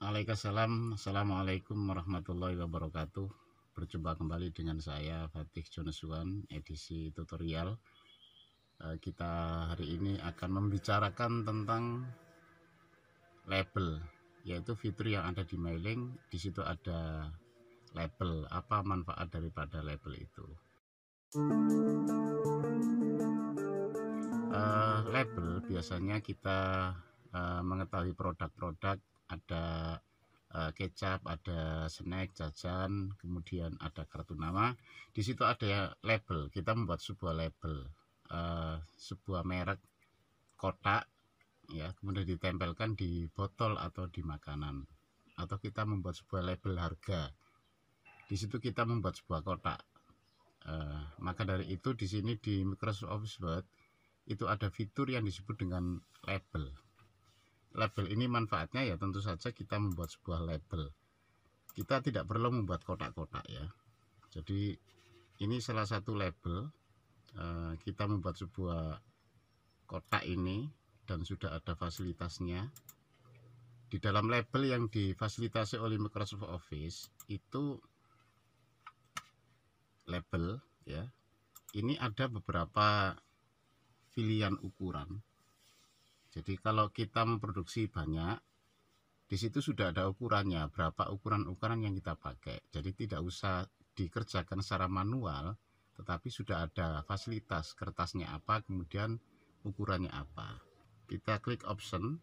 Waalaikumsalam Assalamualaikum warahmatullahi wabarakatuh Berjumpa kembali dengan saya Fatih Jonaswan edisi tutorial eh, Kita hari ini akan membicarakan tentang label Yaitu fitur yang ada di mailing Di situ ada label Apa manfaat daripada label itu eh, Label biasanya kita eh, mengetahui produk-produk kecap, ada snack, jajan, kemudian ada kartu nama. Di situ ada label. Kita membuat sebuah label, uh, sebuah merek kotak, ya, kemudian ditempelkan di botol atau di makanan. Atau kita membuat sebuah label harga. Di situ kita membuat sebuah kotak. Uh, maka dari itu di sini di Microsoft Office Word itu ada fitur yang disebut dengan label label ini manfaatnya ya tentu saja kita membuat sebuah label kita tidak perlu membuat kotak-kotak ya jadi ini salah satu label eh, kita membuat sebuah kotak ini dan sudah ada fasilitasnya di dalam label yang difasilitasi oleh Microsoft Office itu label ya ini ada beberapa pilihan ukuran jadi kalau kita memproduksi banyak, di situ sudah ada ukurannya, berapa ukuran-ukuran yang kita pakai. Jadi tidak usah dikerjakan secara manual, tetapi sudah ada fasilitas kertasnya apa, kemudian ukurannya apa. Kita klik option,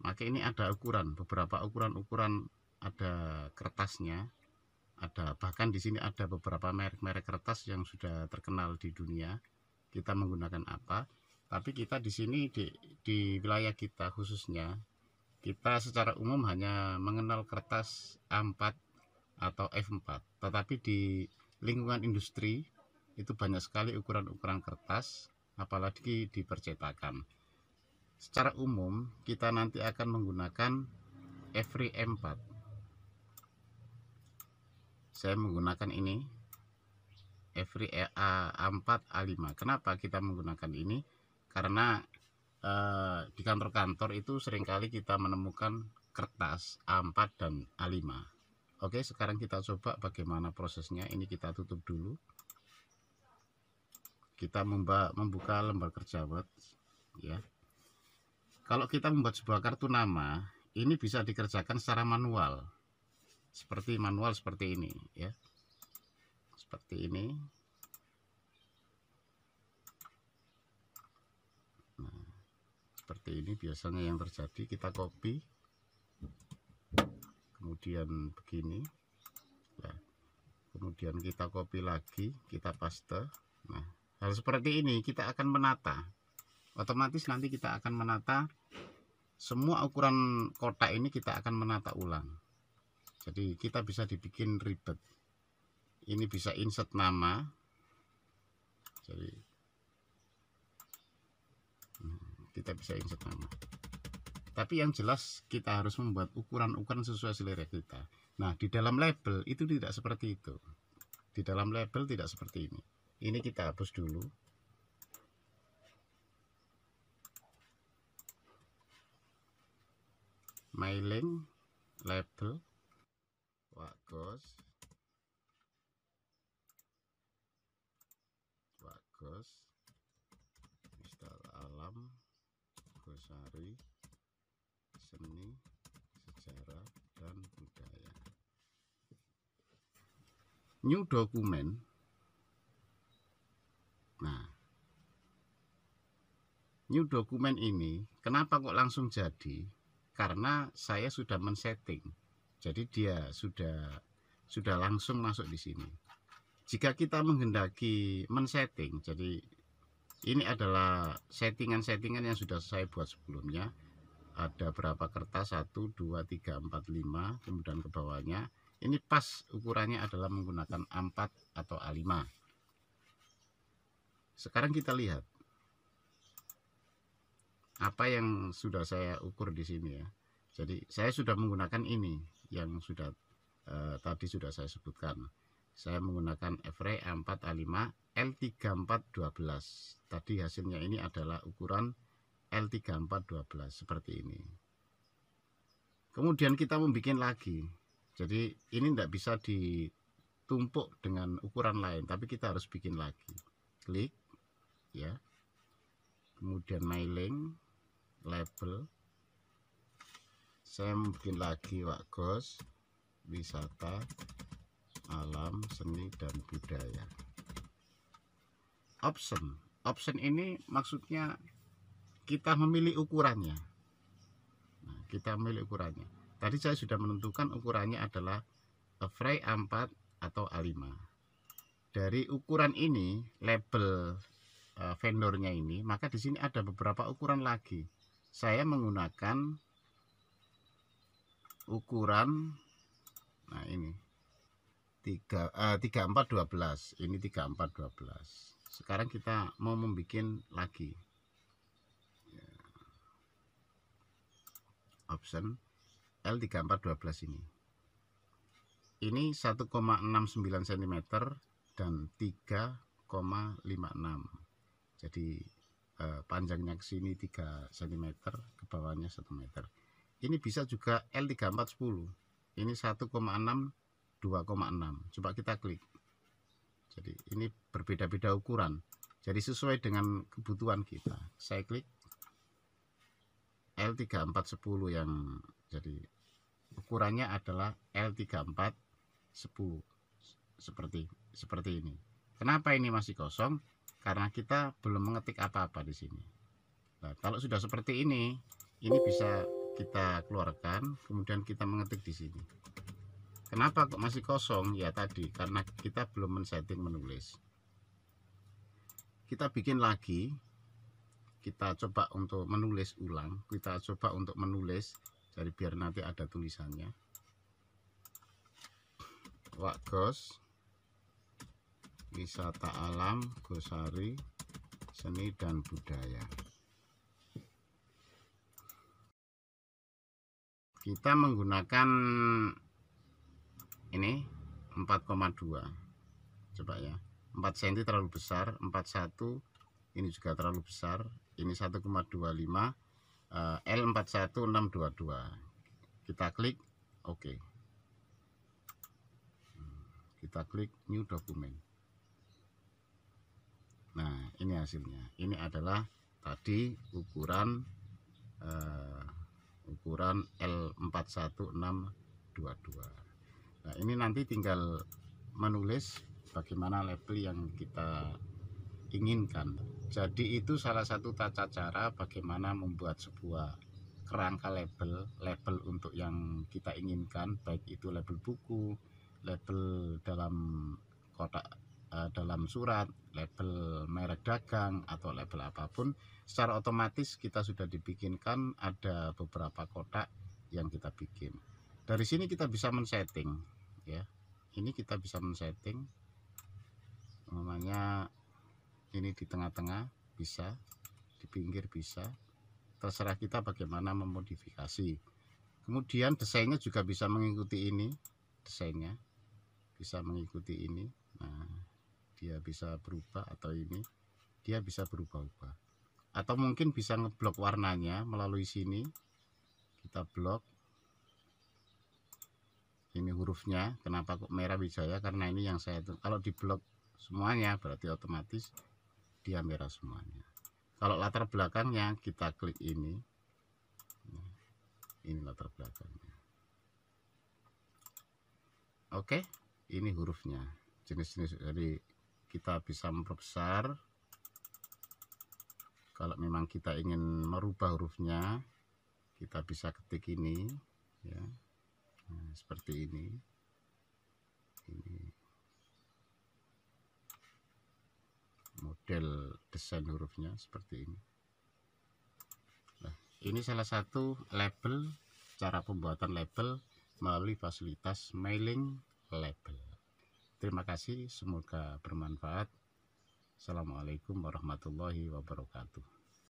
maka ini ada ukuran, beberapa ukuran-ukuran ada kertasnya, ada bahkan di sini ada beberapa merek-merek kertas yang sudah terkenal di dunia. Kita menggunakan apa? tapi kita di sini di, di wilayah kita khususnya kita secara umum hanya mengenal kertas A4 atau F4 tetapi di lingkungan industri itu banyak sekali ukuran-ukuran kertas apalagi di percetakan secara umum kita nanti akan menggunakan Every M4 saya menggunakan ini Every A4 A5 kenapa kita menggunakan ini karena e, di kantor-kantor itu seringkali kita menemukan kertas A4 dan A5 Oke sekarang kita coba bagaimana prosesnya ini kita tutup dulu kita membuka lembar kerja Word ya kalau kita membuat sebuah kartu nama ini bisa dikerjakan secara manual seperti manual seperti ini ya seperti ini seperti ini biasanya yang terjadi kita copy kemudian begini nah, kemudian kita copy lagi kita paste nah hal seperti ini kita akan menata otomatis nanti kita akan menata semua ukuran kotak ini kita akan menata ulang jadi kita bisa dibikin ribet ini bisa insert nama jadi kita bisa insert nama tapi yang jelas kita harus membuat ukuran-ukuran sesuai selera kita nah di dalam label itu tidak seperti itu di dalam label tidak seperti ini ini kita hapus dulu mailing label wakos wakos misal alam Sari seni sejarah dan budaya new dokumen nah new dokumen ini kenapa kok langsung jadi karena saya sudah men-setting jadi dia sudah sudah langsung masuk di sini jika kita menghendaki men-setting jadi ini adalah settingan-settingan yang sudah saya buat sebelumnya ada berapa kertas 1 2 3 4 5 kemudian ke bawahnya ini pas ukurannya adalah menggunakan A4 atau A5 sekarang kita lihat apa yang sudah saya ukur di sini ya jadi saya sudah menggunakan ini yang sudah eh, tadi sudah saya sebutkan saya menggunakan Evre A4A5 L3412 tadi hasilnya ini adalah ukuran L3412 seperti ini kemudian kita membuat lagi jadi ini tidak bisa ditumpuk dengan ukuran lain tapi kita harus bikin lagi klik ya kemudian mailing label saya mungkin lagi Wak Gos wisata alam seni dan budaya option option ini maksudnya kita memilih ukurannya nah, kita memilih ukurannya tadi saya sudah menentukan ukurannya adalah Frey A4 atau A5 dari ukuran ini label eh, vendornya ini maka di sini ada beberapa ukuran lagi saya menggunakan ukuran nah ini tiga eh, tiga empat dua belas ini tiga empat dua belas sekarang kita mau membuat lagi ya. option L3412 ini ini 1,69 cm dan 3,56 jadi eh, panjangnya ke sini 3 cm ke bawahnya 1 meter ini bisa juga L3410 ini 1,6 2,6 coba kita klik jadi ini berbeda-beda ukuran jadi sesuai dengan kebutuhan kita saya klik L3410 yang jadi ukurannya adalah L3410 seperti seperti ini kenapa ini masih kosong karena kita belum mengetik apa-apa di sini nah, kalau sudah seperti ini ini bisa kita keluarkan kemudian kita mengetik di sini Kenapa kok masih kosong? Ya tadi karena kita belum men-setting menulis. Kita bikin lagi. Kita coba untuk menulis ulang. Kita coba untuk menulis. Jadi biar nanti ada tulisannya. Wakgos Wisata Alam Gosari Seni dan Budaya Kita menggunakan ini 4,2 coba ya 4 cm terlalu besar 41 ini juga terlalu besar ini 1,25 L41622 eh, kita klik oke okay. Hmm, kita klik new document nah ini hasilnya ini adalah tadi ukuran uh, ukuran L41622 nah ini nanti tinggal menulis bagaimana label yang kita inginkan jadi itu salah satu tata cara bagaimana membuat sebuah kerangka label label untuk yang kita inginkan baik itu label buku label dalam kotak eh, dalam surat label merek dagang atau label apapun secara otomatis kita sudah dibikinkan ada beberapa kotak yang kita bikin dari sini kita bisa men-setting ya ini kita bisa men-setting namanya ini di tengah-tengah bisa di pinggir bisa terserah kita bagaimana memodifikasi kemudian desainnya juga bisa mengikuti ini desainnya bisa mengikuti ini nah dia bisa berubah atau ini dia bisa berubah-ubah atau mungkin bisa ngeblok warnanya melalui sini kita blok hurufnya kenapa kok merah wijaya karena ini yang saya kalau di blok semuanya berarti otomatis dia merah semuanya kalau latar belakangnya kita klik ini nah, ini latar belakangnya oke ini hurufnya jenis-jenis jadi kita bisa memperbesar kalau memang kita ingin merubah hurufnya kita bisa ketik ini ya nah, seperti ini ini model desain hurufnya seperti ini nah, ini salah satu label cara pembuatan label melalui fasilitas mailing label terima kasih semoga bermanfaat Assalamualaikum warahmatullahi wabarakatuh